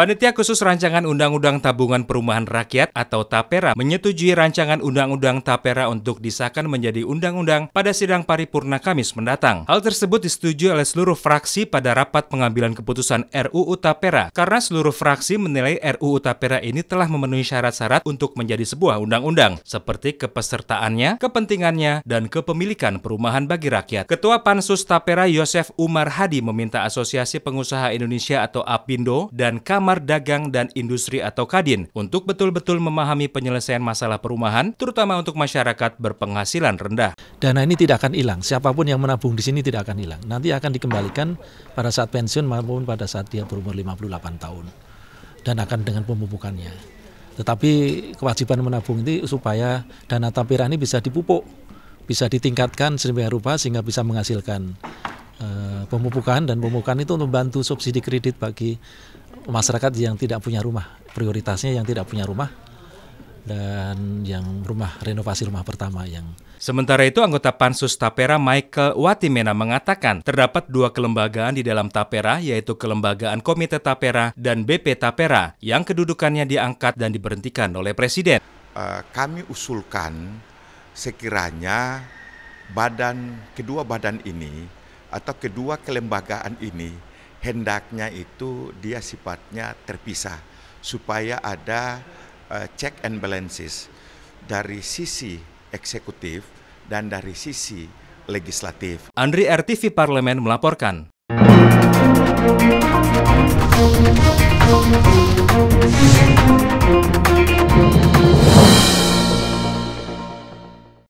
Panitia khusus rancangan Undang-Undang Tabungan Perumahan Rakyat atau TAPERA menyetujui rancangan Undang-Undang TAPERA untuk disahkan menjadi undang-undang pada sidang paripurna Kamis mendatang. Hal tersebut disetujui oleh seluruh fraksi pada rapat pengambilan keputusan RUU TAPERA karena seluruh fraksi menilai RUU TAPERA ini telah memenuhi syarat-syarat untuk menjadi sebuah undang-undang seperti kepesertaannya, kepentingannya, dan kepemilikan perumahan bagi rakyat. Ketua Pansus TAPERA Yosef Umar Hadi meminta Asosiasi Pengusaha Indonesia atau APindo dan Kamar Kamar Dagang dan Industri atau Kadin untuk betul-betul memahami penyelesaian masalah perumahan, terutama untuk masyarakat berpenghasilan rendah. Dana ini tidak akan hilang, siapapun yang menabung di sini tidak akan hilang. Nanti akan dikembalikan pada saat pensiun maupun pada saat dia berumur 58 tahun dan akan dengan pemupukannya. Tetapi kewajiban menabung ini supaya dana tapera ini bisa dipupuk, bisa ditingkatkan sedemikian rupa sehingga bisa menghasilkan eh, pemupukan dan pemupukan itu untuk membantu subsidi kredit bagi masyarakat yang tidak punya rumah prioritasnya yang tidak punya rumah dan yang rumah renovasi rumah pertama yang Sementara itu, anggota Pansus Tapera Michael Watimena mengatakan terdapat dua kelembagaan di dalam Tapera, yaitu Kelembagaan Komite Tapera dan BP Tapera, yang kedudukannya diangkat dan diberhentikan oleh Presiden. Eh, kami usulkan sekiranya badan kedua badan ini atau kedua kelembagaan ini hendaknya itu dia sifatnya terpisah supaya ada uh, check and balances dari sisi eksekutif dan dari sisi legislatif. Andri RTV Parlemen melaporkan.